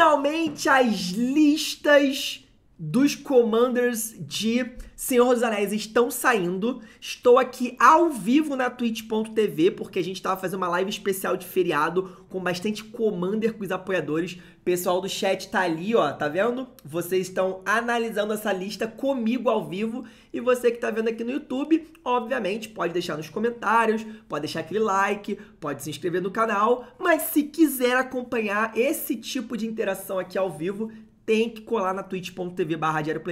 finalmente as listas dos commanders de Senhor dos Anéis estão saindo. Estou aqui ao vivo na twitch.tv, porque a gente estava fazendo uma live especial de feriado com bastante commander com os apoiadores. Pessoal do chat tá ali, ó, tá vendo? Vocês estão analisando essa lista comigo ao vivo e você que tá vendo aqui no YouTube, obviamente, pode deixar nos comentários, pode deixar aquele like, pode se inscrever no canal, mas se quiser acompanhar esse tipo de interação aqui ao vivo, tem que colar na twitch.tv barra Diário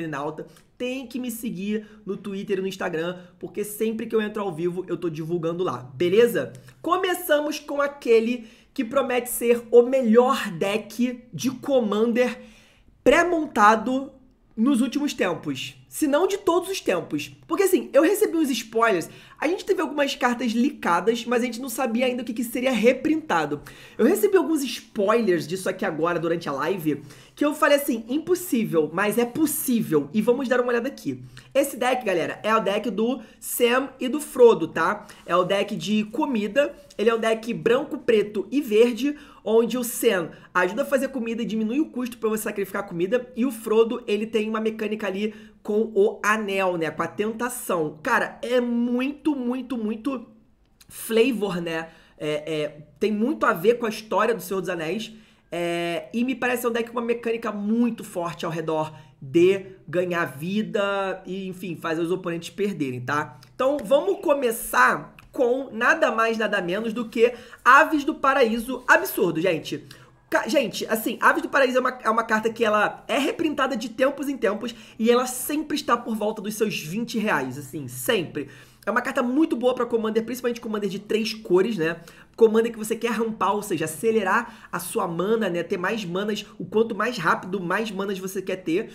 tem que me seguir no Twitter e no Instagram, porque sempre que eu entro ao vivo eu tô divulgando lá, beleza? Começamos com aquele que promete ser o melhor deck de Commander pré-montado nos últimos tempos se não de todos os tempos. Porque assim, eu recebi uns spoilers, a gente teve algumas cartas licadas, mas a gente não sabia ainda o que, que seria reprintado. Eu recebi alguns spoilers disso aqui agora, durante a live, que eu falei assim, impossível, mas é possível. E vamos dar uma olhada aqui. Esse deck, galera, é o deck do Sam e do Frodo, tá? É o deck de comida, ele é um deck branco, preto e verde, onde o Sam ajuda a fazer comida e diminui o custo para você sacrificar comida, e o Frodo, ele tem uma mecânica ali com o anel, né? Com a tentação. Cara, é muito, muito, muito flavor, né? É, é, tem muito a ver com a história do Senhor dos Anéis. É, e me parece um deck com uma mecânica muito forte ao redor de ganhar vida e, enfim, fazer os oponentes perderem, tá? Então vamos começar com nada mais, nada menos do que Aves do Paraíso Absurdo, gente. Gente, assim, Aves do Paraíso é uma, é uma carta que ela é reprintada de tempos em tempos e ela sempre está por volta dos seus 20 reais, assim, sempre. É uma carta muito boa para Commander, principalmente Commander de três cores, né? Commander que você quer rampar, ou seja, acelerar a sua mana, né? Ter mais manas, o quanto mais rápido, mais manas você quer ter.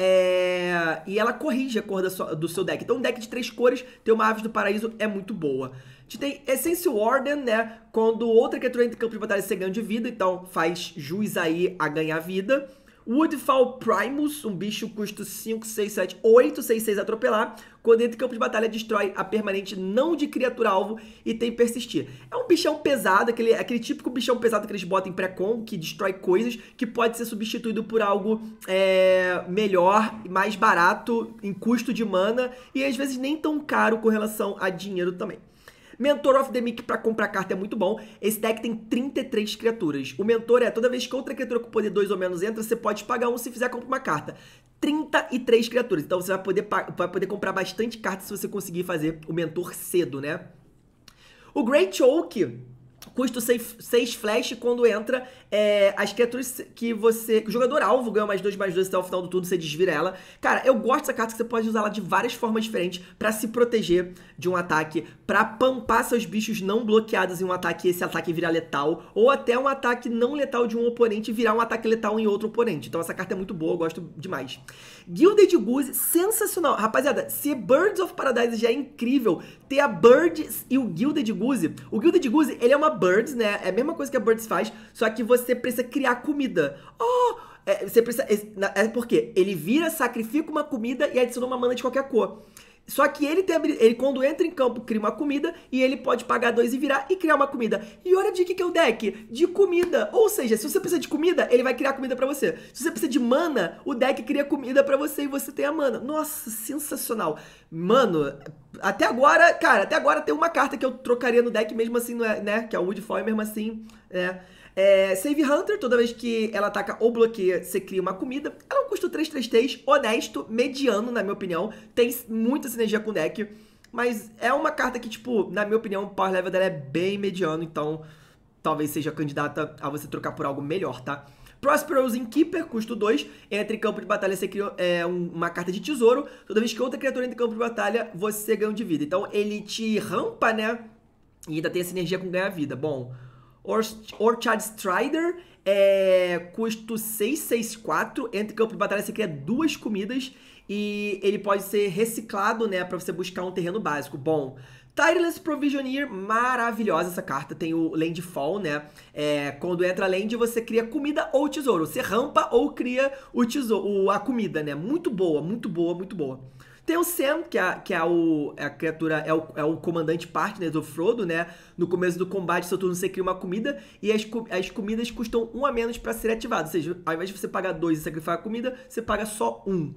É... E ela corrige a cor do seu deck. Então, um deck de três cores, ter uma Aves do Paraíso é muito boa. A gente tem Essence Warden, né? Quando outra criatura entra em campo de batalha, você ganha de vida. Então, faz jus aí a ganhar vida. Woodfall Primus, um bicho custo 5, 6, 7, 8, 6, 6 atropelar. Quando entra em campo de batalha, destrói a permanente não de criatura-alvo e tem persistir. É um bichão pesado, aquele, aquele típico bichão pesado que eles botam em pré-com, que destrói coisas, que pode ser substituído por algo é, melhor, mais barato, em custo de mana, e às vezes nem tão caro com relação a dinheiro também. Mentor of the Mic para comprar carta é muito bom. Esse deck tem 33 criaturas. O mentor é toda vez que outra criatura com poder 2 ou menos entra, você pode pagar um se fizer compra uma carta. 33 criaturas. Então você vai poder, vai poder comprar bastante cartas se você conseguir fazer o mentor cedo, né? O Great Oak custo 6 flash quando entra é, as criaturas que você. Que o jogador alvo ganha mais 2 mais 2 até o final do turno, você desvira ela. Cara, eu gosto dessa carta que você pode usar ela de várias formas diferentes para se proteger de um ataque, para pampar seus bichos não bloqueados em um ataque e esse ataque virar letal, ou até um ataque não letal de um oponente virar um ataque letal em outro oponente. Então essa carta é muito boa, eu gosto demais. Gilded Goose, sensacional. Rapaziada, se Birds of Paradise já é incrível, ter a Birds e o Gilded Goose. O Gilded Goose, ele é uma Birds, né? É a mesma coisa que a Birds faz, só que você precisa criar comida. Oh, é, você precisa. É, é porque ele vira, sacrifica uma comida e adiciona uma mana de qualquer cor. Só que ele tem ele quando entra em campo cria uma comida e ele pode pagar dois e virar e criar uma comida. E olha de que que é o deck? De comida. Ou seja, se você precisa de comida, ele vai criar comida para você. Se você precisa de mana, o deck cria comida para você e você tem a mana. Nossa, sensacional. Mano, até agora, cara, até agora tem uma carta que eu trocaria no deck mesmo assim, não é, né? Que é o Woodfall mesmo assim, né? É, Save Hunter, toda vez que ela ataca ou bloqueia, você cria uma comida. Ela é um custo 333, honesto, mediano, na minha opinião. Tem muita sinergia com o deck. Mas é uma carta que, tipo, na minha opinião, o power level dela é bem mediano, então talvez seja candidata a você trocar por algo melhor, tá? Prosperous Keeper custo 2. Entra em campo de batalha, você cria é, uma carta de tesouro. Toda vez que outra criatura entra em campo de batalha, você ganha um de vida. Então ele te rampa, né? E ainda tem a sinergia com ganhar vida. Bom, Orchard Strider, é, custo 664, entre campo de batalha você cria duas comidas e ele pode ser reciclado, né, para você buscar um terreno básico. Bom, Tireless Provisioneer, maravilhosa essa carta, tem o Landfall, né, é, quando entra Land você cria comida ou tesouro, você rampa ou cria o tesouro, a comida, né, muito boa, muito boa, muito boa. Tem o Sam, que é, que é, o, é a criatura, é o, é o comandante partner né, do Frodo, né? No começo do combate, seu turno você cria uma comida e as, as comidas custam um a menos para ser ativado. Ou seja, ao invés de você pagar dois e sacrificar a comida, você paga só um.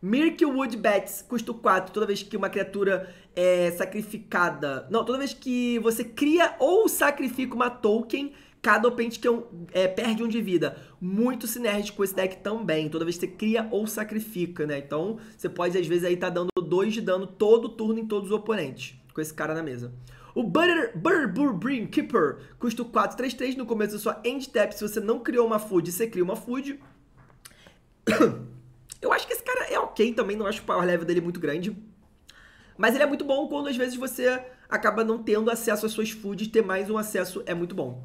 Mirkwood Bats custa 4 toda vez que uma criatura é sacrificada. Não, toda vez que você cria ou sacrifica uma token Cada opente que é, perde um de vida. Muito sinérgico esse deck também. Toda vez que você cria ou sacrifica, né? Então, você pode, às vezes, aí tá dando dois de dano todo turno em todos os oponentes. Com esse cara na mesa. O Butter, Butter Brewing Keeper custa 3 no começo da sua end tap. Se você não criou uma food, você cria uma food. Eu acho que esse cara é ok também, não acho o power level dele muito grande. Mas ele é muito bom quando às vezes você acaba não tendo acesso às suas foods, ter mais um acesso é muito bom.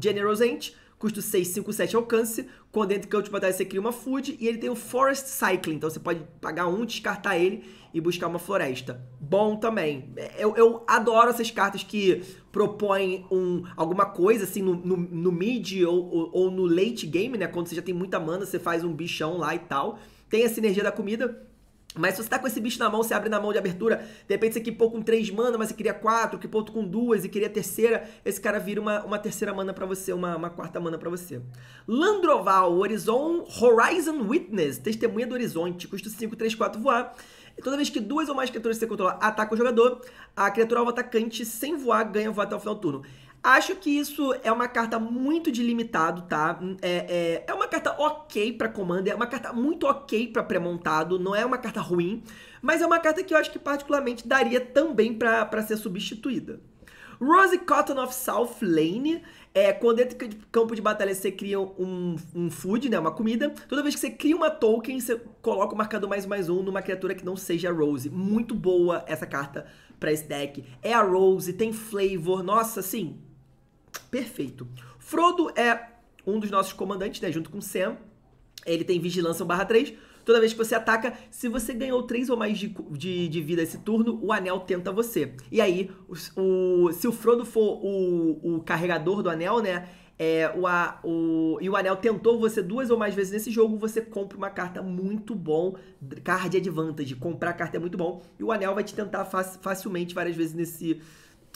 General's Ant, custo 6, 5, 7 alcance. Quando entra em campo de batalha, você cria uma food. E ele tem o Forest Cycling, então você pode pagar um, descartar ele e buscar uma floresta. Bom também. É, eu, eu adoro essas cartas que propõem um, alguma coisa, assim, no, no, no mid ou, ou, ou no late game, né? Quando você já tem muita mana, você faz um bichão lá e tal. Tem a sinergia da comida, mas se você tá com esse bicho na mão, você abre na mão de abertura, de repente você equipou com 3 mana, mas você queria 4, equipou com 2 e queria terceira, esse cara vira uma, uma terceira mana para você, uma, uma quarta mana para você. Landroval, Horizon, Horizon Witness, Testemunha do Horizonte, custa 5, 3, 4 voar. E toda vez que duas ou mais criaturas que você controla atacam o jogador, a criatura alvo atacante sem voar ganha voar até o final do turno. Acho que isso é uma carta muito delimitado, tá? Hum, é, é, é uma carta ok para Commander, é uma carta muito ok para pré-montado, não é uma carta ruim, mas é uma carta que eu acho que particularmente daria também para ser substituída. Rose Cotton of South Lane é quando dentro em campo de batalha você cria um, um food, né, uma comida. Toda vez que você cria uma token, você coloca o marcador mais mais um numa criatura que não seja Rose. Muito boa essa carta para esse deck. É a Rose, tem flavor. Nossa, sim. Perfeito. Frodo é um dos nossos comandantes, né? Junto com Sam. Ele tem vigilância 1/3. Toda vez que você ataca, se você ganhou 3 ou mais de, de, de, vida esse turno, o anel tenta você. E aí, o, o se o Frodo for o, o carregador do anel, né? É, o, a, o, e o anel tentou você duas ou mais vezes nesse jogo, você compra uma carta muito bom, card advantage, comprar carta é muito bom, e o anel vai te tentar fac, facilmente várias vezes nesse,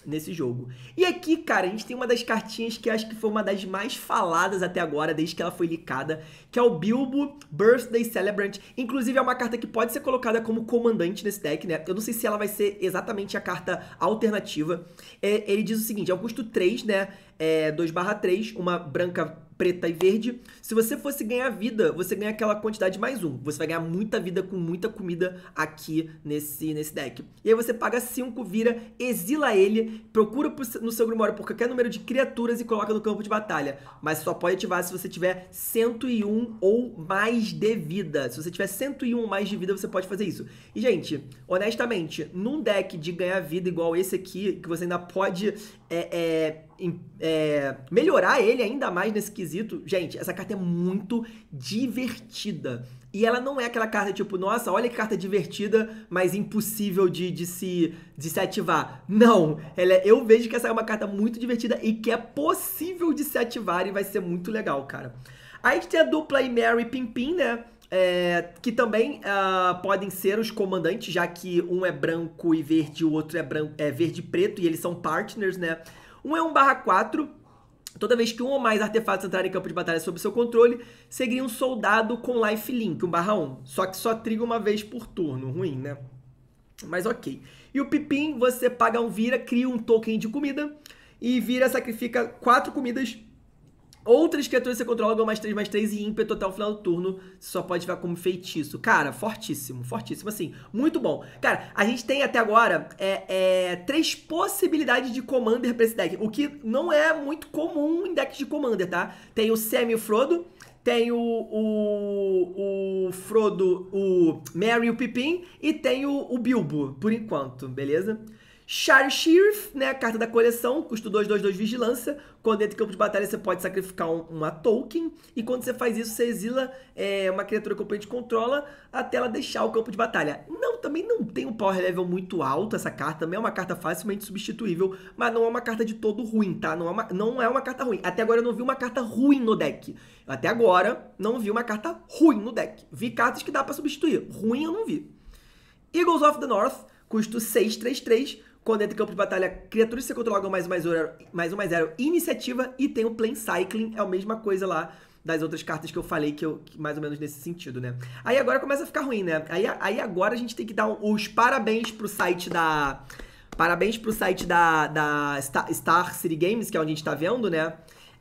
nesse jogo. E aqui, cara, a gente tem uma das cartinhas que acho que foi uma das mais faladas até agora, desde que ela foi licada, que é o Bilbo Birthday Celebrant. Inclusive, é uma carta que pode ser colocada como comandante nesse deck, né? Eu não sei se ela vai ser exatamente a carta alternativa. É, ele diz o seguinte, é o custo 3, né? É 2 barra 3, uma branca preta e verde. Se você fosse ganhar vida, você ganha aquela quantidade mais um. Você vai ganhar muita vida com muita comida aqui nesse, nesse deck. E aí você paga 5, vira, exila ele, procura no seu Grimório por qualquer número de criaturas e coloca no campo de batalha. Mas só pode ativar se você tiver 101 ou mais de vida. Se você tiver 101 ou mais de vida, você pode fazer isso. E, gente, honestamente, num deck de ganhar vida igual esse aqui, que você ainda pode é, é, é, melhorar ele ainda mais nesse quesito, gente, essa carta carta é muito divertida. E ela não é aquela carta tipo, nossa, olha que carta divertida, mas impossível de, de, se, de se ativar. Não, ela é, eu vejo que essa é uma carta muito divertida e que é possível de se ativar e vai ser muito legal, cara. Aí a gente tem a dupla e Mary Pimpin né? É, que também uh, podem ser os comandantes, já que um é branco e verde, o outro é, branco, é verde e preto, e eles são partners, né? Um é 1 barra 4, Toda vez que um ou mais artefatos entrarem em campo de batalha sob seu controle, seguiria um soldado com life link, 1 barra 1. Só que só triga uma vez por turno. Ruim, né? Mas ok. E o Pipim, você paga um vira, cria um token de comida e vira sacrifica quatro comidas Outras criaturas você controla ganham é mais 3, mais 3 e ímpeto até o final do turno. Você só pode ativar como feitiço. Cara, fortíssimo, fortíssimo. Assim, muito bom. Cara, a gente tem até agora é, é, três possibilidades de Commander pra esse deck. O que não é muito comum em decks de Commander, tá? Tem o o Frodo, tem o, o, o Frodo, o Merry e o Pippin e tem o, o Bilbo, por enquanto, beleza? Sharshirf, né, a carta da coleção, custo 2, 2, 2 vigilância. Quando entra em campo de batalha, você pode sacrificar um, uma token. E quando você faz isso, você exila é, uma criatura que o oponente controla até ela deixar o campo de batalha. Não, também não tem um power level muito alto essa carta. Também é uma carta facilmente substituível, mas não é uma carta de todo ruim, tá? Não é uma, não é uma carta ruim. Até agora eu não vi uma carta ruim no deck. Até agora, não vi uma carta ruim no deck. Vi cartas que dá para substituir. Ruim eu não vi. Eagles of the North, custo 6, 3, 3 quando entra em campo de batalha, criaturas que você controla mais um mais zero, mais um mais zero, iniciativa e tem o Plane Cycling, é a mesma coisa lá das outras cartas que eu falei, que eu que mais ou menos nesse sentido, né? Aí agora começa a ficar ruim, né? Aí, aí agora a gente tem que dar os parabéns pro site da. Parabéns pro site da, da Star, Star City Games, que é onde a gente tá vendo, né?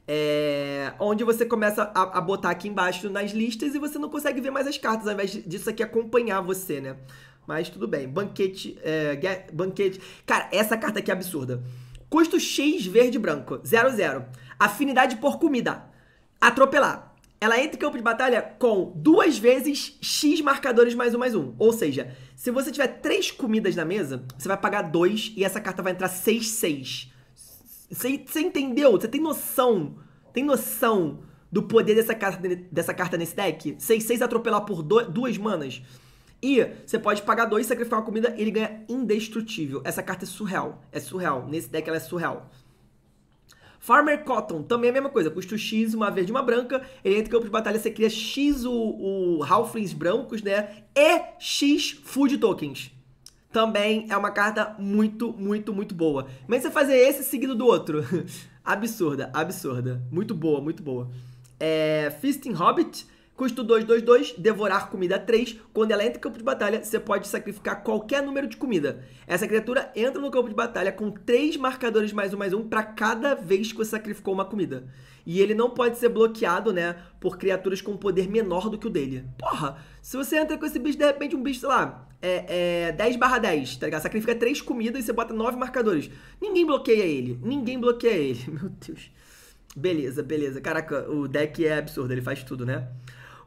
É, onde você começa a, a botar aqui embaixo nas listas e você não consegue ver mais as cartas, ao invés disso aqui acompanhar você, né? Mas tudo bem. Banquete. É, banquete. Cara, essa carta aqui é absurda. Custo X verde branco. 00. Afinidade por comida. Atropelar. Ela entra em campo de batalha com duas vezes X marcadores mais um mais um. Ou seja, se você tiver três comidas na mesa, você vai pagar dois e essa carta vai entrar 6-6. Você, você entendeu? Você tem noção? Tem noção do poder dessa carta, dessa carta nesse deck? 6-6 atropelar por do, duas manas. E você pode pagar dois, sacrificar uma comida e ele ganha indestrutível. Essa carta é surreal. É surreal. Nesse deck ela é surreal. Farmer Cotton, também é a mesma coisa. Custo X, uma verde e uma branca. Ele entra em campo de batalha, você cria X o, o Halflings brancos, né? E X Food Tokens. Também é uma carta muito, muito, muito boa. Mas você fazer esse seguido do outro. absurda, absurda. Muito boa, muito boa. É, Hobbit Custo 2, 2, 2, devorar comida 3. Quando ela entra em campo de batalha, você pode sacrificar qualquer número de comida. Essa criatura entra no campo de batalha com 3 marcadores mais um mais um para cada vez que você sacrificou uma comida. E ele não pode ser bloqueado, né, por criaturas com um poder menor do que o dele. Porra, se você entra com esse bicho, de repente um bicho, sei lá, é, é 10 barra 10, tá ligado? Sacrifica 3 comidas e você bota 9 marcadores. Ninguém bloqueia ele, ninguém bloqueia ele. Meu Deus. Beleza, beleza. Caraca, o deck é absurdo, ele faz tudo, né?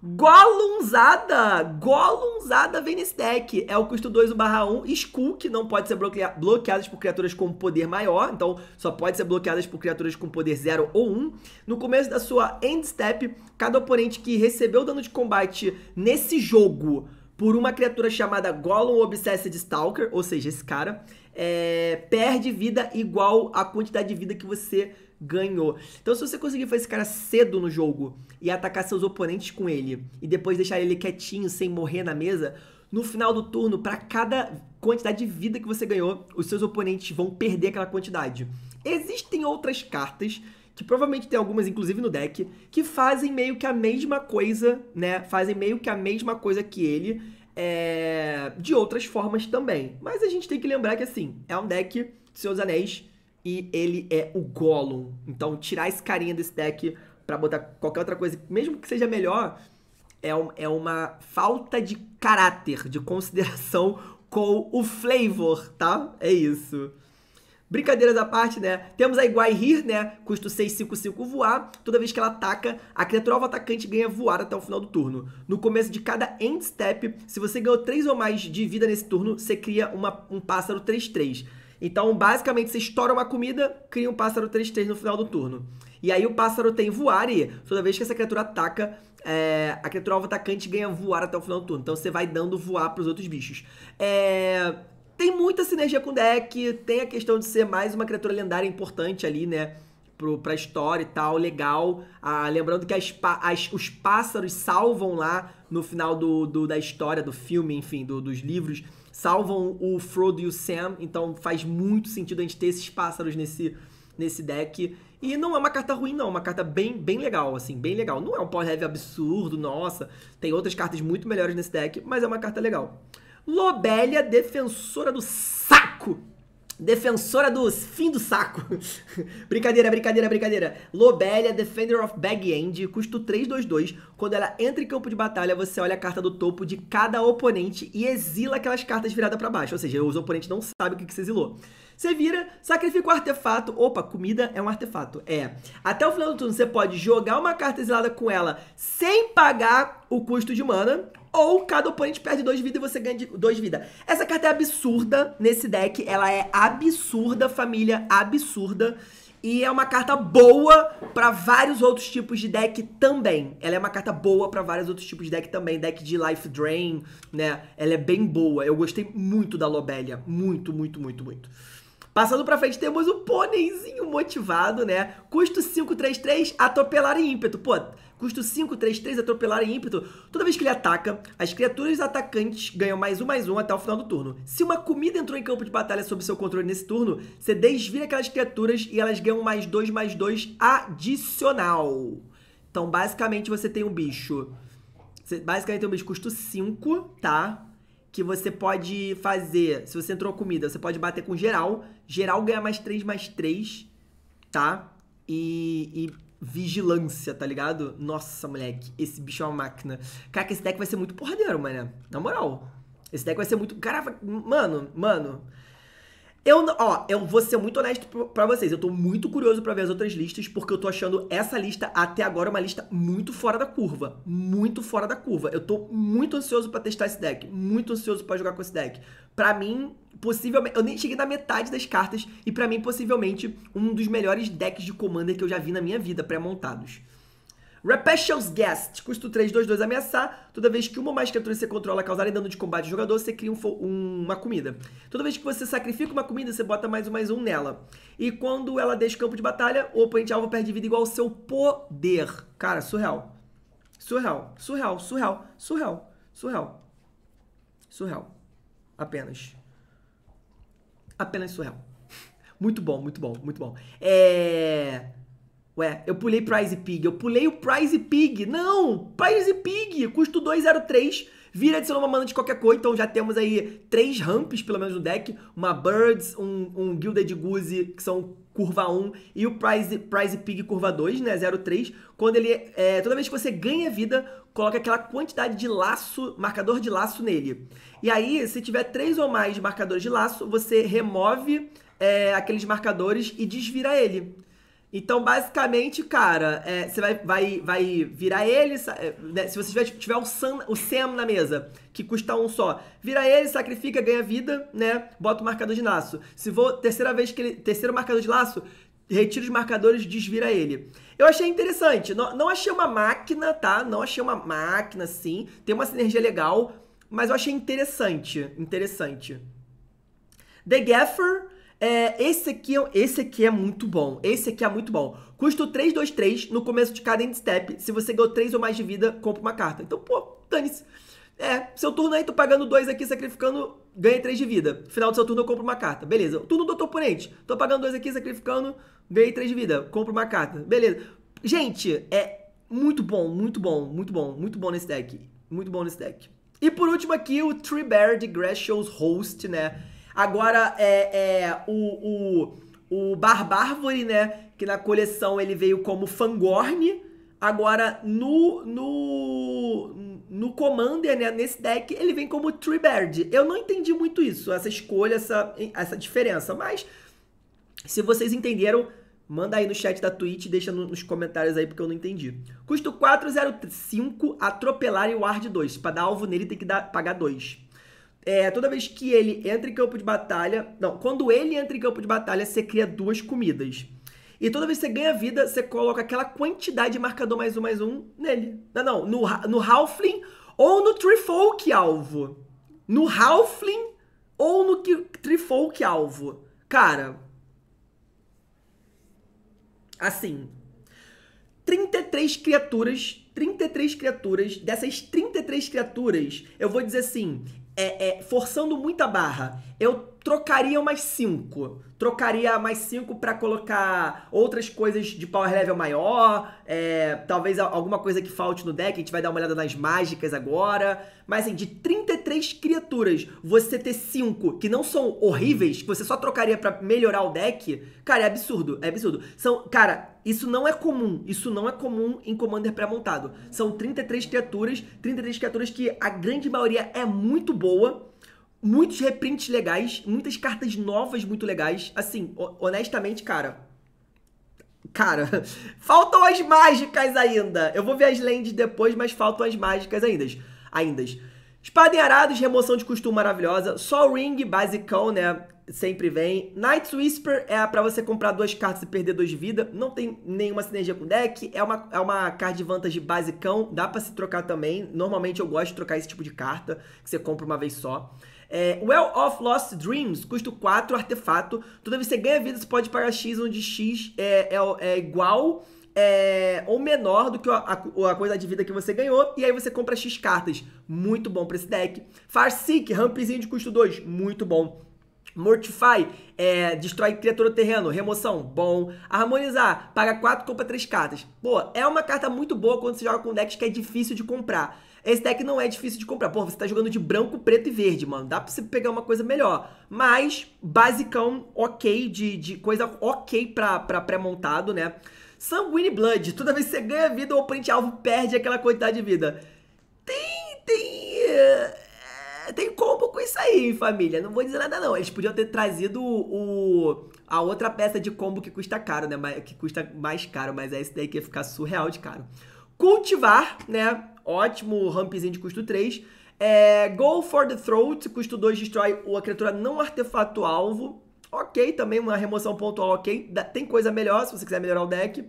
Golunzada! Golunzada vem nesse deck. É o custo 2, barra 1. Skull, que não pode ser bloqueadas por criaturas com poder maior. Então, só pode ser bloqueadas por criaturas com poder 0 ou 1. No começo da sua end step, cada oponente que recebeu dano de combate nesse jogo por uma criatura chamada Gollum Obsessed Stalker, ou seja, esse cara, é, perde vida igual à quantidade de vida que você ganhou. Então, se você conseguir fazer esse cara cedo no jogo e atacar seus oponentes com ele e depois deixar ele quietinho, sem morrer na mesa, no final do turno, para cada quantidade de vida que você ganhou, os seus oponentes vão perder aquela quantidade. Existem outras cartas que provavelmente tem algumas inclusive no deck, que fazem meio que a mesma coisa, né? Fazem meio que a mesma coisa que ele, é... de outras formas também. Mas a gente tem que lembrar que assim, é um deck de Senhor dos Anéis e ele é o Gollum. Então, tirar esse carinha desse deck para botar qualquer outra coisa, mesmo que seja melhor, é, um, é uma falta de caráter, de consideração com o flavor, tá? É isso. Brincadeiras à parte, né? Temos a Iguaihir, né? Custo 655 voar. Toda vez que ela ataca, a criatura alvo atacante ganha voar até o final do turno. No começo de cada end step, se você ganhou 3 ou mais de vida nesse turno, você cria uma, um pássaro 3-3. Então, basicamente, você estoura uma comida, cria um pássaro 3-3 no final do turno. E aí o pássaro tem voar e toda vez que essa criatura ataca, é, a criatura alvo atacante ganha voar até o final do turno. Então você vai dando voar para os outros bichos. É, tem muita sinergia com o deck, tem a questão de ser mais uma criatura lendária importante ali, né? para pra história e tal, legal. Ah, lembrando que as, as, os pássaros salvam lá no final do, do, da história, do filme, enfim, do, dos livros salvam o Frodo e o Sam, então faz muito sentido a gente ter esses pássaros nesse, nesse deck. E não é uma carta ruim, não. É uma carta bem, bem legal, assim, bem legal. Não é um power heavy absurdo, nossa. Tem outras cartas muito melhores nesse deck, mas é uma carta legal. Lobélia, defensora do saco Defensora do fim do saco. brincadeira, brincadeira, brincadeira. Lobelia, Defender of Bag End, custo 322. Quando ela entra em campo de batalha, você olha a carta do topo de cada oponente e exila aquelas cartas viradas para baixo. Ou seja, os oponentes não sabem o que, que você exilou. Você vira, sacrifica o artefato. Opa, comida é um artefato. É. Até o final do turno, você pode jogar uma carta exilada com ela sem pagar o custo de mana ou cada oponente perde 2 vida e você ganha 2 vida. Essa carta é absurda nesse deck, ela é absurda, família, absurda. E é uma carta boa para vários outros tipos de deck também. Ela é uma carta boa para vários outros tipos de deck também. Deck de Life Drain, né? Ela é bem boa. Eu gostei muito da Lobelia. Muito, muito, muito, muito. Passando pra frente, temos o pôneizinho motivado, né? Custo 533, atropelar em ímpeto. Pô, custo 533, atropelar em ímpeto. Toda vez que ele ataca, as criaturas atacantes ganham mais um, mais um até o final do turno. Se uma comida entrou em campo de batalha sob seu controle nesse turno, você desvira aquelas criaturas e elas ganham mais dois, mais dois adicional. Então, basicamente, você tem um bicho... Você basicamente tem um bicho custo 5, tá? que você pode fazer. Se você entrou comida, você pode bater com geral. Geral ganha mais 3, mais 3, tá? E, e vigilância, tá ligado? Nossa, moleque, esse bicho é uma máquina. cara esse deck vai ser muito porradeiro, mané. Na moral. Esse deck vai ser muito. Caraca, mano, mano. Eu, ó, eu vou ser muito honesto para vocês. Eu tô muito curioso para ver as outras listas, porque eu tô achando essa lista até agora uma lista muito fora da curva. Muito fora da curva. Eu tô muito ansioso para testar esse deck. Muito ansioso para jogar com esse deck. Pra mim, possivelmente. Eu nem cheguei na metade das cartas, e para mim, possivelmente, um dos melhores decks de Commander que eu já vi na minha vida, pré-montados. Rapacious é Guest. Custo 3, 2, 2 ameaçar. Toda vez que uma ou mais criaturas você controla causarem dano de combate ao jogador, você cria um, um, uma comida. Toda vez que você sacrifica uma comida, você bota mais um mais um nela. E quando ela deixa o campo de batalha, o oponente alvo perde vida igual ao seu poder. Cara, surreal. Surreal, surreal, surreal, surreal, surreal. Surreal. Apenas. Apenas surreal. Muito bom, muito bom, muito bom. É. Ué, eu pulei Prize Pig, eu pulei o Prize Pig. Não, Prize Pig, custo 203, vira de ser uma mana de qualquer cor, então já temos aí três ramps, pelo menos no deck, uma Birds, um, um Gilded Goose, que são curva 1, e o Prize, Prize Pig curva 2, né, 03, quando ele, é, toda vez que você ganha vida, coloca aquela quantidade de laço, marcador de laço nele. E aí, se tiver três ou mais marcadores de laço, você remove é, aqueles marcadores e desvira ele. Então, basicamente, cara, é, você vai, vai, vai virar ele. É, né? Se você tiver, tiver o, Sam, o Sam na mesa, que custa um só, vira ele, sacrifica, ganha vida, né? Bota o marcador de laço. Se for terceira vez que ele. Terceiro marcador de laço, retira os marcadores, desvira ele. Eu achei interessante. Não, não achei uma máquina, tá? Não achei uma máquina, sim. Tem uma sinergia legal, mas eu achei interessante. Interessante. The Gaffer é, esse, aqui, é esse aqui é muito bom. Esse aqui é muito bom. Custo 3, 2, 3 no começo de cada end step. Se você ganhou 3 ou mais de vida, compra uma carta. Então, pô, dane-se. É, seu turno aí, tô pagando 2 aqui, sacrificando, ganhei 3 de vida. Final do seu turno, eu compro uma carta. Beleza. Turno do outro oponente. Tô pagando 2 aqui, sacrificando, ganhei 3 de vida. Compro uma carta. Beleza. Gente, é muito bom, muito bom, muito bom, muito bom nesse deck. Muito bom nesse deck. E por último aqui, o Tree Bear de Gratios Host, né? Agora, é, é o, o, o Barbárvore, né? Que na coleção ele veio como Fangorn. Agora, no, no, no Commander, né, nesse deck, ele vem como treebeard Eu não entendi muito isso, essa escolha, essa, essa diferença. Mas, se vocês entenderam, manda aí no chat da Twitch, deixa no, nos comentários aí, porque eu não entendi. Custo 405, atropelar e ward 2. Para dar alvo nele, tem que dar, pagar 2 é, toda vez que ele entra em campo de batalha. Não, quando ele entra em campo de batalha, você cria duas comidas. E toda vez que você ganha vida, você coloca aquela quantidade de marcador mais um, mais um nele. Não, não, no, no Halfling ou no Trifolk alvo. No Halfling ou no Trifolk alvo. Cara. Assim. 33 criaturas 33 criaturas, dessas 33 criaturas, eu vou dizer assim, é, é, forçando muita barra. Eu trocaria umas 5. Trocaria mais 5 para colocar outras coisas de power level maior, é, talvez alguma coisa que falte no deck, a gente vai dar uma olhada nas mágicas agora. Mas assim, de 33 criaturas, você ter 5 que não são horríveis, que você só trocaria para melhorar o deck, cara, é absurdo, é absurdo. São, cara, isso não é comum, isso não é comum em Commander pré-montado. São 33 criaturas, 33 criaturas que a grande maioria é muito boa, muitos reprints legais, muitas cartas novas muito legais. Assim, honestamente, cara. Cara, faltam as mágicas ainda. Eu vou ver as lands depois, mas faltam as mágicas ainda. ainda. em Arados, remoção de costume maravilhosa. Sol Ring, basicão, né? Sempre vem. Night's Whisper é para você comprar duas cartas e perder duas de vida. Não tem nenhuma sinergia com o deck. É uma, é uma card de vantage basicão. Dá para se trocar também. Normalmente eu gosto de trocar esse tipo de carta, que você compra uma vez só. É, well of Lost Dreams custa 4 artefato. Toda então, vez que você ganha vida, você pode pagar X, onde X é, é, é igual é, ou menor do que a, a, a, quantidade de vida que você ganhou, e aí você compra X cartas. Muito bom para esse deck. Farseek, rampzinho de custo 2, muito bom Mortify é, destrói criatura do terreno, remoção, bom. Harmonizar, paga 4, compra 3 cartas. Pô, é uma carta muito boa quando você joga com decks que é difícil de comprar. Esse deck não é difícil de comprar. Pô, você tá jogando de branco, preto e verde, mano. Dá pra você pegar uma coisa melhor. Mas, basicão, ok, de, de coisa ok pra, pra pré-montado, né? Sanguine Blood, toda vez que você ganha vida, o oponente alvo perde aquela quantidade de vida. Tem, tem... Uh tem combo com isso aí, família. Não vou dizer nada, não. Eles podiam ter trazido o, a outra peça de combo que custa caro, né? Que custa mais caro, mas é esse daí que ia ficar surreal de caro. Cultivar, né? Ótimo rampzinho de custo 3. É, Go for the Throat, custo 2, destrói uma criatura não artefato alvo. Ok, também uma remoção pontual, ok. Tem coisa melhor se você quiser melhorar o deck.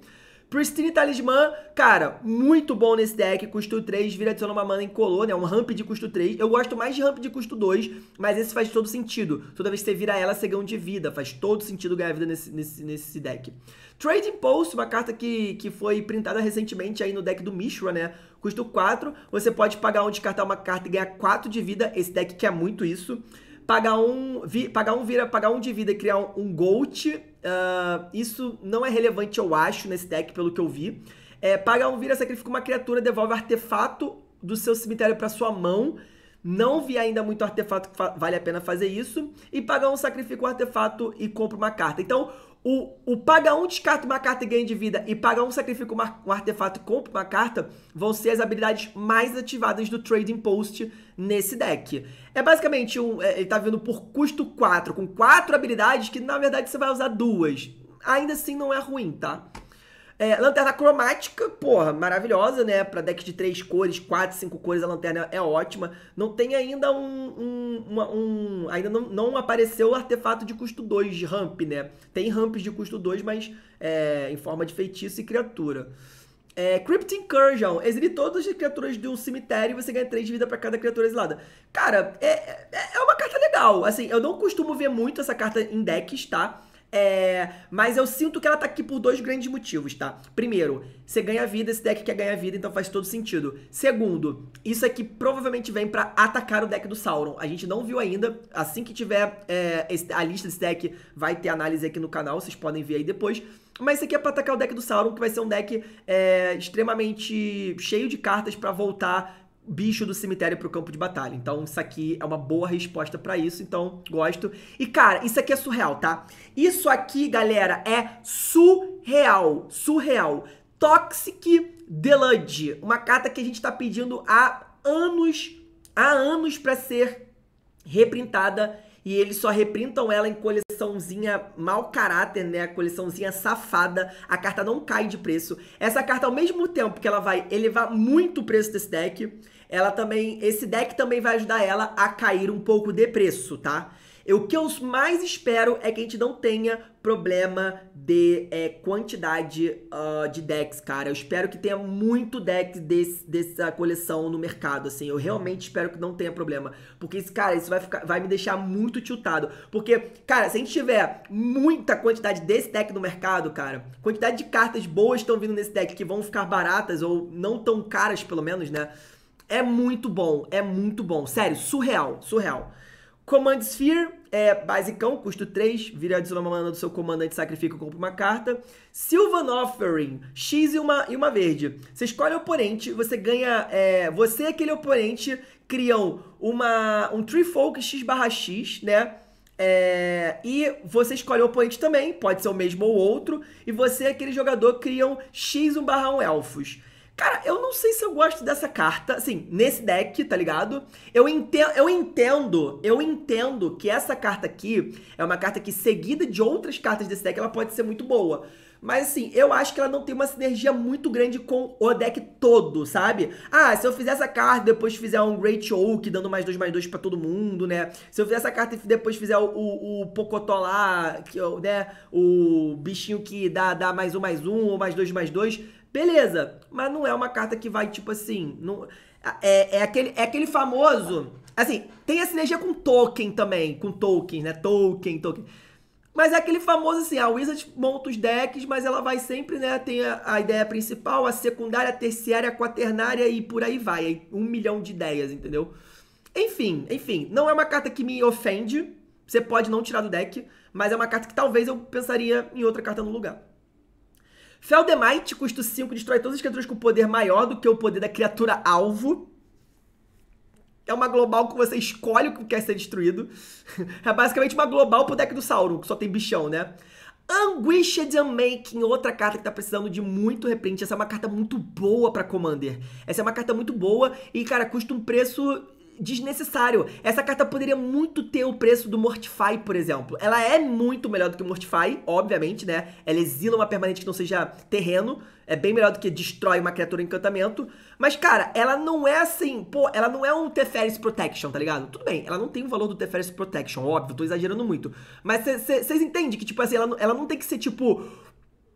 Pristine Talismã, cara, muito bom nesse deck, custo 3, vira adicionar uma mana em incolor, né? Um ramp de custo 3. Eu gosto mais de ramp de custo 2, mas esse faz todo sentido. Toda vez que você vira ela, você ganha um de vida. Faz todo sentido ganhar vida nesse, nesse, nesse deck. Trading Post, uma carta que, que foi printada recentemente aí no deck do Mishra, né? Custo 4, você pode pagar um, descartar uma carta e ganhar 4 de vida. Esse deck quer é muito isso. Pagar um, vi, pagar um vira, pagar um de vida e criar um, um Gold Uh, isso não é relevante, eu acho, nesse deck, pelo que eu vi. É, paga um vira, sacrifica uma criatura, devolve artefato do seu cemitério para sua mão. Não vi ainda muito artefato que vale a pena fazer isso. E paga um, sacrifica um artefato e compra uma carta. Então, o, o paga um descarta uma carta e ganha de vida e paga um sacrifica uma, um artefato e compra uma carta vão ser as habilidades mais ativadas do Trading Post nesse deck. É basicamente um. É, ele tá vindo por custo 4, com quatro habilidades que na verdade você vai usar duas. Ainda assim não é ruim, tá? É, lanterna cromática, porra, maravilhosa, né? Pra deck de três cores, quatro, cinco cores, a lanterna é ótima. Não tem ainda um. um, uma, um ainda não, não apareceu o artefato de custo 2 de ramp, né? Tem ramps de custo 2, mas é, em forma de feitiço e criatura. É, Crypt Incursion. Exile todas as criaturas de um cemitério e você ganha 3 de vida para cada criatura exilada. Cara, é, é, é, uma carta legal. Assim, eu não costumo ver muito essa carta em decks, tá? É, mas eu sinto que ela tá aqui por dois grandes motivos, tá? Primeiro, você ganha vida, esse deck quer ganhar vida, então faz todo sentido. Segundo, isso aqui provavelmente vem para atacar o deck do Sauron. A gente não viu ainda, assim que tiver é, a lista desse deck, vai ter análise aqui no canal, vocês podem ver aí depois. Mas isso aqui é pra atacar o deck do Sauron, que vai ser um deck é, extremamente cheio de cartas para voltar bicho do cemitério pro campo de batalha. Então, isso aqui é uma boa resposta para isso, então gosto. E cara, isso aqui é surreal, tá? Isso aqui, galera, é surreal, surreal. Toxic Deluge, uma carta que a gente tá pedindo há anos, há anos para ser reprintada e eles só reprintam ela em coleçãozinha mau caráter, né? Coleçãozinha safada. A carta não cai de preço. Essa carta, ao mesmo tempo que ela vai elevar muito o preço desse deck, ela também, esse deck também vai ajudar ela a cair um pouco de preço, tá? Eu, o que eu mais espero é que a gente não tenha problema de é, quantidade uh, de decks, cara. Eu espero que tenha muito deck desse, dessa coleção no mercado, assim. Eu realmente espero que não tenha problema. Porque, cara, isso vai, ficar, vai me deixar muito tiltado. Porque, cara, se a gente tiver muita quantidade desse deck no mercado, cara, quantidade de cartas boas estão vindo nesse deck que vão ficar baratas ou não tão caras, pelo menos, né? É muito bom, é muito bom. Sério, surreal, surreal. Command Sphere é basicão, custo 3, vira adicionar uma mana do seu comandante, sacrifica, compra uma carta. Sylvan Offering, X e uma, e uma verde. Você escolhe o oponente, você ganha... É, você e aquele oponente criam uma, um Folk X barra X, né? É, e você escolhe o oponente também, pode ser o mesmo ou outro, e você e aquele jogador criam X1 barra 1 elfos. Cara, eu não sei se eu gosto dessa carta, assim, nesse deck, tá ligado? Eu entendo, eu entendo, eu entendo que essa carta aqui é uma carta que, seguida de outras cartas desse deck, ela pode ser muito boa. Mas assim, eu acho que ela não tem uma sinergia muito grande com o deck todo, sabe? Ah, se eu fizer essa carta depois fizer um Great Oak, dando mais dois mais dois pra todo mundo, né? Se eu fizer essa carta e depois fizer o, o, o Pocotó lá, que, né? O bichinho que dá, dá mais um mais um, ou mais dois mais dois Beleza, mas não é uma carta que vai, tipo assim. Não, é, é, aquele, é aquele famoso. Assim, tem a sinergia com token também, com token, né? Token, token. Mas é aquele famoso assim, a Wizard monta os decks, mas ela vai sempre, né? Tem a, a ideia principal, a secundária, a terciária, a quaternária e por aí vai. Aí um milhão de ideias, entendeu? Enfim, enfim, não é uma carta que me ofende. Você pode não tirar do deck, mas é uma carta que talvez eu pensaria em outra carta no lugar. Feldemite, custo 5, destrói todas as criaturas com poder maior do que o poder da criatura alvo. É uma global que você escolhe o que quer ser destruído. É basicamente uma global pro deck do Sauron, que só tem bichão, né? Anguished Unmaking, outra carta que tá precisando de muito reprint. Essa é uma carta muito boa para Commander. Essa é uma carta muito boa e, cara, custa um preço desnecessário. Essa carta poderia muito ter o preço do Mortify, por exemplo. Ela é muito melhor do que o Mortify, obviamente, né? Ela exila uma permanente que não seja terreno. É bem melhor do que destrói uma criatura em encantamento. Mas, cara, ela não é assim, pô, ela não é um Teferis Protection, tá ligado? Tudo bem, ela não tem o valor do Teferis Protection, óbvio, tô exagerando muito. Mas vocês entendem que, tipo assim, ela, ela não tem que ser, tipo,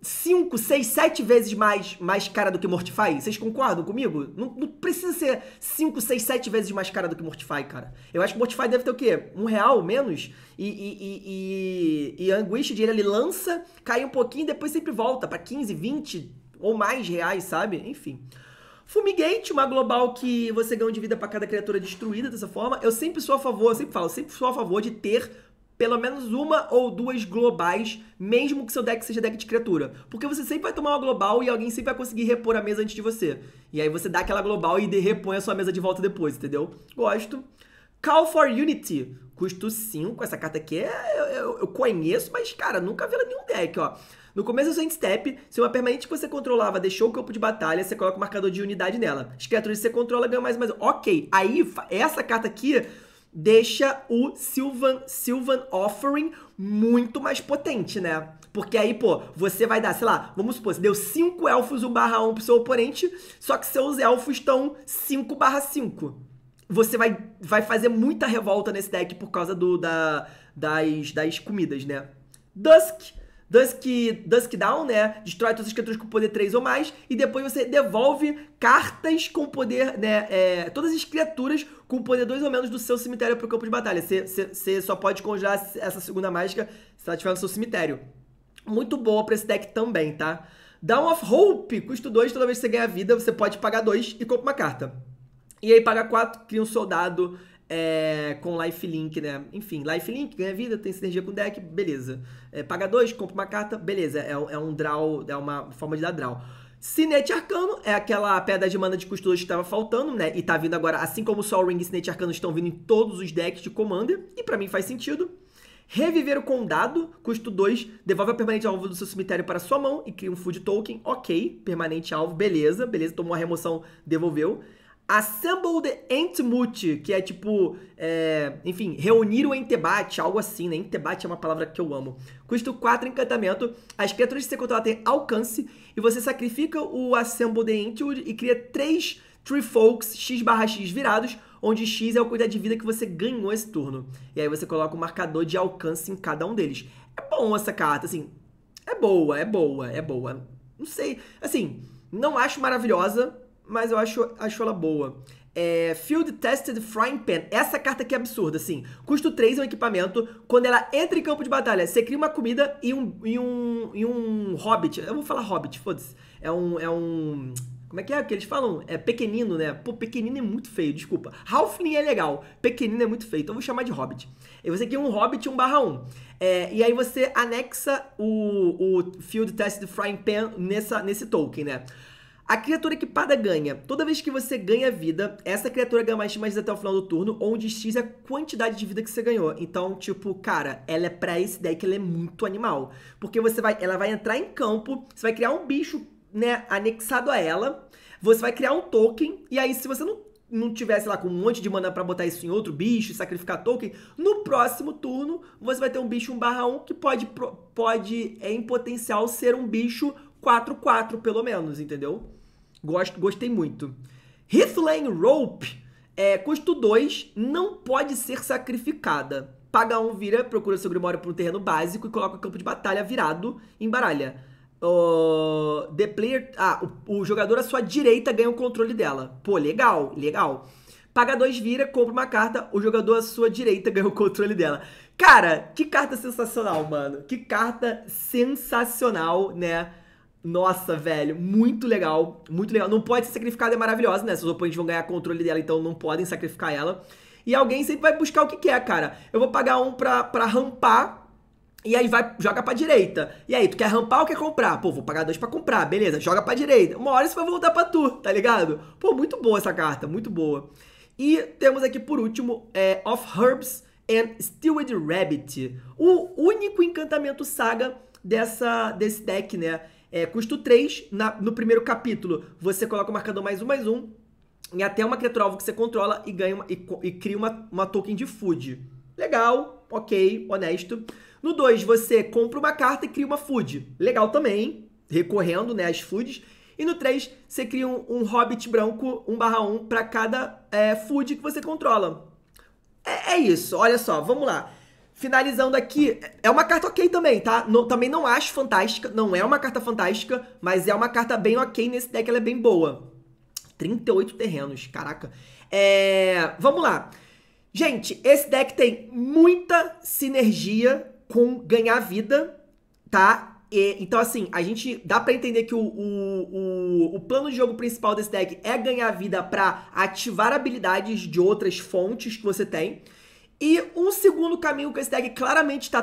5, 6, 7 vezes mais, mais cara do que Mortify? Vocês concordam comigo? Não, não precisa ser 5, 6, 7 vezes mais cara do que Mortify, cara. Eu acho que Mortify deve ter o quê? Um real menos? E, e, e, e, e ele, ele lança, cai um pouquinho e depois sempre volta para 15, 20 ou mais reais, sabe? Enfim. Fumigate, uma global que você ganha de vida para cada criatura destruída dessa forma. Eu sempre sou a favor, eu sempre falo, eu sempre sou a favor de ter pelo menos uma ou duas globais, mesmo que seu deck seja deck de criatura. Porque você sempre vai tomar uma global e alguém sempre vai conseguir repor a mesa antes de você. E aí você dá aquela global e repõe a sua mesa de volta depois, entendeu? Gosto. Call for Unity. Custo 5. Essa carta aqui é, eu, eu conheço, mas, cara, nunca vi ela em nenhum deck, ó. No começo do seu step, se uma permanente que você controlava deixou o campo de batalha, você coloca o marcador de unidade nela. As criaturas que você controla ganham mais mais. Ok, aí essa carta aqui deixa o Sylvan, Sylvan Offering muito mais potente, né? Porque aí, pô, você vai dar, sei lá, vamos supor, você deu 5 elfos 1 barra 1 pro seu oponente, só que seus elfos estão 5 barra 5. Você vai, vai fazer muita revolta nesse deck por causa do, da, das, das comidas, né? Dusk Dusk, Dusk Down, né? Destrói todas as criaturas com poder 3 ou mais. E depois você devolve cartas com poder, né? É, todas as criaturas com poder 2 ou menos do seu cemitério para o campo de batalha. Você, só pode conjurar essa segunda mágica se ela estiver no seu cemitério. Muito boa para esse deck também, tá? Down of Hope, custo 2, toda vez que você ganha vida, você pode pagar 2 e compra uma carta. E aí paga 4, cria um soldado é, com lifelink, né? Enfim, lifelink, ganha vida, tem sinergia com deck, beleza. É, paga dois, compra uma carta, beleza. É, é, um draw, é uma forma de dar draw. Sinete Arcano é aquela pedra de mana de custo 2 que estava faltando, né? E tá vindo agora, assim como Sol Ring e Sinete Arcano estão vindo em todos os decks de Commander, e para mim faz sentido. Reviver o Condado, custo 2, devolve a permanente alvo do seu cemitério para sua mão e cria um food token, ok, permanente alvo, beleza, beleza, tomou a remoção, devolveu. Assemble the Entmut, que é tipo, é, enfim, reunir o Entebate, algo assim, né? Entebate é uma palavra que eu amo. Custo 4 encantamento, as criaturas que você controla têm alcance, e você sacrifica o Assemble the Entmut e cria 3 Tree Folks X barra X virados, onde X é o cuidado de vida que você ganhou esse turno. E aí você coloca um marcador de alcance em cada um deles. É bom essa carta, assim, é boa, é boa, é boa. Não sei, assim, não acho maravilhosa, mas eu acho, acho ela boa. É, Field Tested Frying Pan. Essa carta aqui é absurda, assim. Custo 3 é um equipamento. Quando ela entra em campo de batalha, você cria uma comida e um, e um, e um hobbit. Eu vou falar hobbit, foda-se. É um, é um... Como é que é? que eles falam, é pequenino, né? Pô, pequenino é muito feio, desculpa. Halfling é legal, pequenino é muito feio, então eu vou chamar de Hobbit. E você cria um Hobbit 1 barra 1. É, e aí você anexa o, o Field Tested Frying Pan nessa, nesse token, né? A criatura equipada ganha. Toda vez que você ganha vida, essa criatura ganha mais mais até o final do turno, onde X é a quantidade de vida que você ganhou. Então, tipo, cara, ela é pra esse deck, ela é muito animal. Porque você vai, ela vai entrar em campo, você vai criar um bicho, né, anexado a ela, você vai criar um token, e aí se você não não tivesse lá com um monte de mana para botar isso em outro bicho, sacrificar token, no próximo turno você vai ter um bicho 1/1 que pode pode é, em potencial ser um bicho 4/4 pelo menos, entendeu? Gosto, gostei muito. Heathland Rope, é, custo 2, não pode ser sacrificada. Paga um, vira, procura seu grimório para um terreno básico e coloca o campo de batalha virado, em baralha. the player. Ah, o, o, jogador à sua direita ganha o controle dela. Pô, legal, legal. Paga 2, vira, compra uma carta, o jogador à sua direita ganha o controle dela. Cara, que carta sensacional, mano. Que carta sensacional, né? Nossa, velho, muito legal, muito legal. Não pode ser sacrificada, é maravilhosa, né? Seus oponentes vão ganhar controle dela, então não podem sacrificar ela. E alguém sempre vai buscar o que quer, cara. Eu vou pagar um pra, pra rampar, e aí vai, joga pra direita. E aí, tu quer rampar ou quer comprar? Pô, vou pagar dois pra comprar, beleza, joga pra direita. Uma hora isso vai voltar pra tu, tá ligado? Pô, muito boa essa carta, muito boa. E temos aqui por último, é, Of Herbs and Steward Rabbit. O único encantamento saga dessa, desse deck, né? É, custo 3, na, no primeiro capítulo você coloca o marcador mais um, mais um, e até uma criatura-alvo que você controla e, ganha uma, e, e, cria uma, uma token de food. Legal, ok, honesto. No 2, você compra uma carta e cria uma food. Legal também, recorrendo né, às foods. E no 3, você cria um, um hobbit branco 1 barra 1 para cada é, food que você controla. É, é isso, olha só, vamos lá finalizando aqui, é uma carta ok também, tá? Não, também não acho fantástica, não é uma carta fantástica, mas é uma carta bem ok nesse deck, ela é bem boa. 38 terrenos, caraca. É, vamos lá. Gente, esse deck tem muita sinergia com ganhar vida, tá? E, então, assim, a gente dá para entender que o, o, o, o, plano de jogo principal desse deck é ganhar vida para ativar habilidades de outras fontes que você tem. E um segundo caminho que esse deck claramente está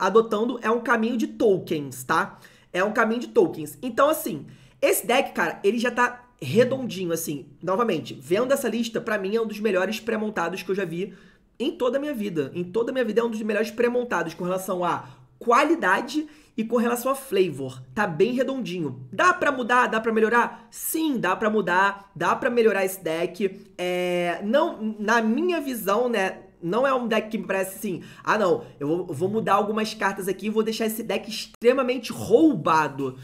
adotando é um caminho de tokens, tá? É um caminho de tokens. Então, assim, esse deck, cara, ele já tá redondinho, assim. Novamente, vendo essa lista, para mim é um dos melhores pré-montados que eu já vi em toda a minha vida. Em toda a minha vida é um dos melhores pré-montados com relação a qualidade e com relação a flavor, tá bem redondinho. Dá para mudar, dá para melhorar? Sim, dá para mudar, dá para melhorar esse deck. É, não, na minha visão, né, não é um deck que me parece assim, ah não, eu vou, vou mudar algumas cartas aqui e vou deixar esse deck extremamente roubado.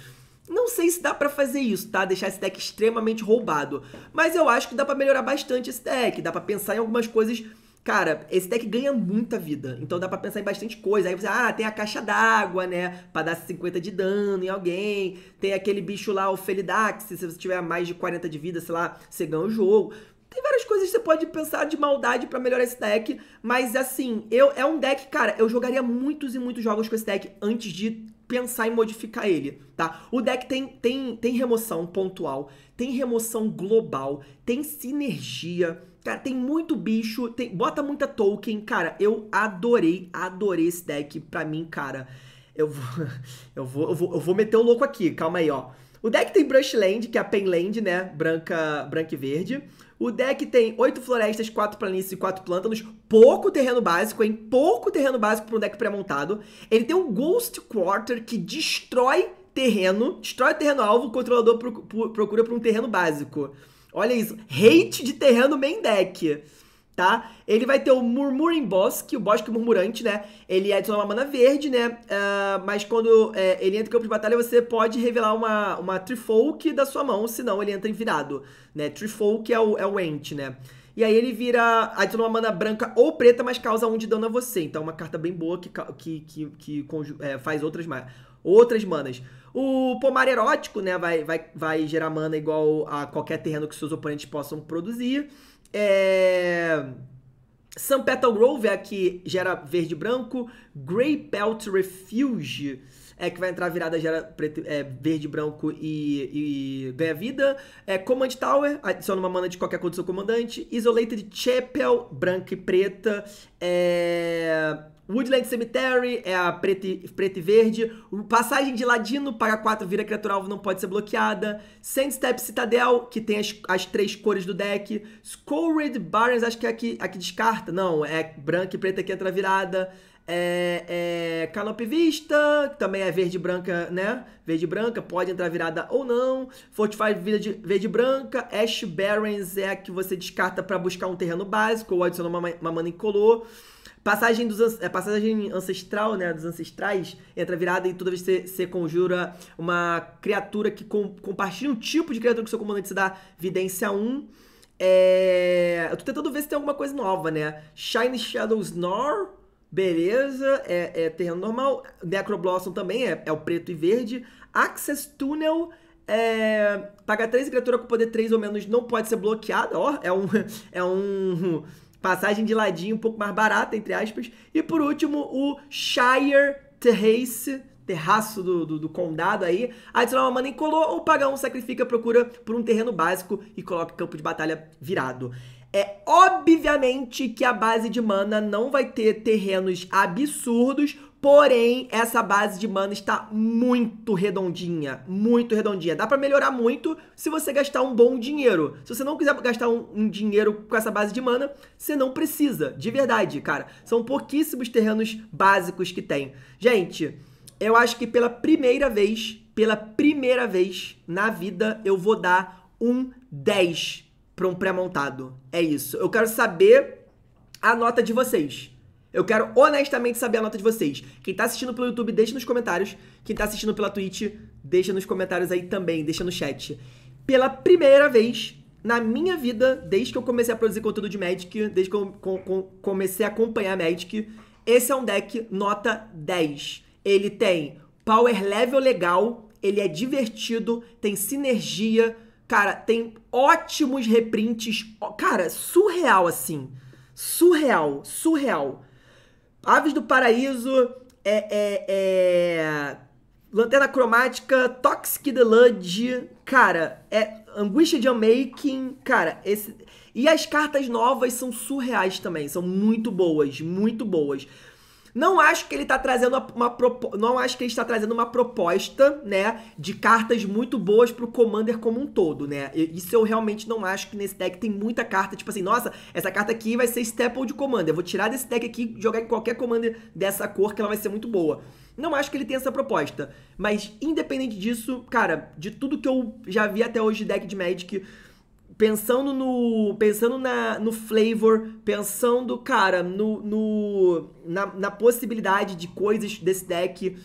Não sei se dá para fazer isso, tá? Deixar esse deck extremamente roubado. Mas eu acho que dá para melhorar bastante esse deck. Dá para pensar em algumas coisas. Cara, esse deck ganha muita vida. Então dá para pensar em bastante coisa. Aí você, ah, tem a caixa d'água, né? Pra dar 50 de dano em alguém. Tem aquele bicho lá, o Felidax. Se você tiver mais de 40 de vida, sei lá, você ganha o jogo. Tem várias coisas que você pode pensar de maldade para melhorar esse deck, mas assim, eu é um deck, cara, eu jogaria muitos e muitos jogos com esse deck antes de pensar em modificar ele, tá? O deck tem, tem, tem remoção pontual, tem remoção global, tem sinergia, cara, tem muito bicho, tem, bota muita token, cara, eu adorei, adorei esse deck, pra mim, cara, eu vou, eu vou, eu vou, eu vou meter o louco aqui, calma aí, ó. O deck tem Brushland, que é a Penland, né, branca, branca e verde, o deck tem 8 florestas, 4 planícies e 4 plântanos. Pouco terreno básico, hein? Pouco terreno básico para um deck pré-montado. Ele tem um Ghost Quarter que destrói terreno. Destrói terreno alvo, o controlador procura por um terreno básico. Olha isso. Hate de terreno main deck tá? Ele vai ter o Murmuring Bosque, o Bosque Murmurante, né? Ele adiciona uma mana verde, né? Uh, mas quando é, ele entra em campo de batalha, você pode revelar uma, uma Trifolk da sua mão, senão ele entra em virado, né? Trifolk é o, é o Ent, né? E aí ele vira, adiciona uma mana branca ou preta, mas causa um de dano a você. Então é uma carta bem boa que, que, que, que é, faz outras, outras manas. O pomar erótico, né, vai, vai, vai gerar mana igual a qualquer terreno que seus oponentes possam produzir. É... Sun Petal Grove é a que gera verde e branco. Grey Pelt Refuge é, que vai entrar virada, gera preto, é, verde, branco e, e ganha vida. É, Command Tower, adiciona uma mana de qualquer cor do seu comandante. Isolated Chapel, branca e preta. É... Woodland Cemetery é a preta e, e verde. Passagem de Ladino, paga 4, vira criatura alvo, não pode ser bloqueada. Sandstep Citadel, que tem as, as três cores do deck. Scored Barons, acho que é a que, a que descarta. Não, é branca e preta que entra virada. É, é, vista, que também é verde branca, né? Verde branca, pode entrar virada ou não. Fortify verde, verde branca. Ash Barrens é a que você descarta para buscar um terreno básico ou adicionar uma, uma mana incolor. Passagem, dos, é, passagem ancestral, né? Dos ancestrais, entra virada e toda vez que você, conjura uma criatura que com, compartilha um tipo de criatura que seu comandante se dá vidência 1. É, eu tô tentando ver se tem alguma coisa nova, né? Shine Shadows Nor Beleza, é, é terreno normal. Necroblossom também é, é o preto e verde. Access Tunnel é, paga 3 criatura com poder 3 ou menos não pode ser bloqueada. Ó, é um. É um. Passagem de ladinho um pouco mais barata, entre aspas. E por último, o Shire Terrace. Terraço do, do, do condado aí, adicionar uma mana incolor ou pagar um sacrifica, procura por um terreno básico e coloca campo de batalha virado. É obviamente que a base de mana não vai ter terrenos absurdos, porém essa base de mana está muito redondinha, muito redondinha. Dá para melhorar muito se você gastar um bom dinheiro. Se você não quiser gastar um, um dinheiro com essa base de mana, você não precisa, de verdade, cara. São pouquíssimos terrenos básicos que tem. Gente, eu acho que pela primeira vez, pela primeira vez na vida, eu vou dar um 10 para um pré-montado. É isso. Eu quero saber a nota de vocês. Eu quero honestamente saber a nota de vocês. Quem tá assistindo pelo YouTube, deixa nos comentários. Quem tá assistindo pela Twitch, deixa nos comentários aí também, deixa no chat. Pela primeira vez na minha vida, desde que eu comecei a produzir conteúdo de Magic, desde que eu com, com, comecei a acompanhar Magic, esse é um deck nota 10. Ele tem power level legal, ele é divertido, tem sinergia, Cara, tem ótimos reprints. Cara, surreal assim. Surreal, surreal. Aves do Paraíso, é, é, é... Lanterna Cromática, Toxic the Ludge, cara, é Anguish de Unmaking, cara, esse... E as cartas novas são surreais também, são muito boas, muito boas. Não acho que ele está trazendo uma, uma não acho que ele está trazendo uma proposta, né, de cartas muito boas para o Commander como um todo, né? Isso eu realmente não acho que nesse deck tem muita carta, tipo assim, nossa, essa carta aqui vai ser staple de Commander. Eu vou tirar desse deck aqui, jogar em qualquer Commander dessa cor que ela vai ser muito boa. Não acho que ele tem essa proposta, mas independente disso, cara, de tudo que eu já vi até hoje de deck de Magic, pensando no pensando na, no flavor, pensando, cara, no, no na, na, possibilidade de coisas desse deck.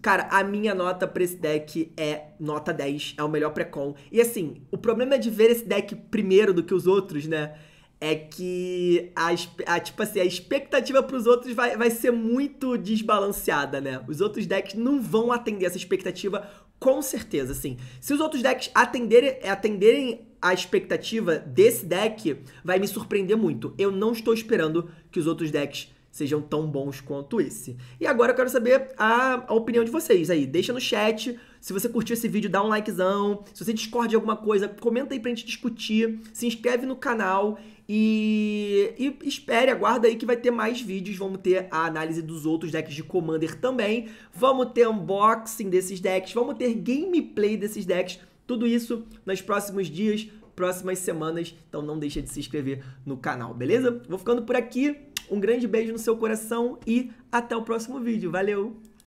Cara, a minha nota pra esse deck é nota 10, é o melhor precon. E assim, o problema de ver esse deck primeiro do que os outros, né? É que a, a tipo assim, a expectativa pros outros vai, vai ser muito desbalanceada, né? Os outros decks não vão atender essa expectativa com certeza, assim. Se os outros decks atenderem, atenderem a expectativa desse deck vai me surpreender muito. Eu não estou esperando que os outros decks sejam tão bons quanto esse. E agora eu quero saber a, a, opinião de vocês aí. Deixa no chat, se você curtiu esse vídeo, dá um likezão. Se você discorda de alguma coisa, comenta aí pra gente discutir. Se inscreve no canal e, e espere, aguarda aí que vai ter mais vídeos. Vamos ter a análise dos outros decks de Commander também. Vamos ter unboxing desses decks, vamos ter gameplay desses decks. Tudo isso nos próximos dias, próximas semanas, então não deixa de se inscrever no canal, beleza? Vou ficando por aqui. Um grande beijo no seu coração e até o próximo vídeo. Valeu!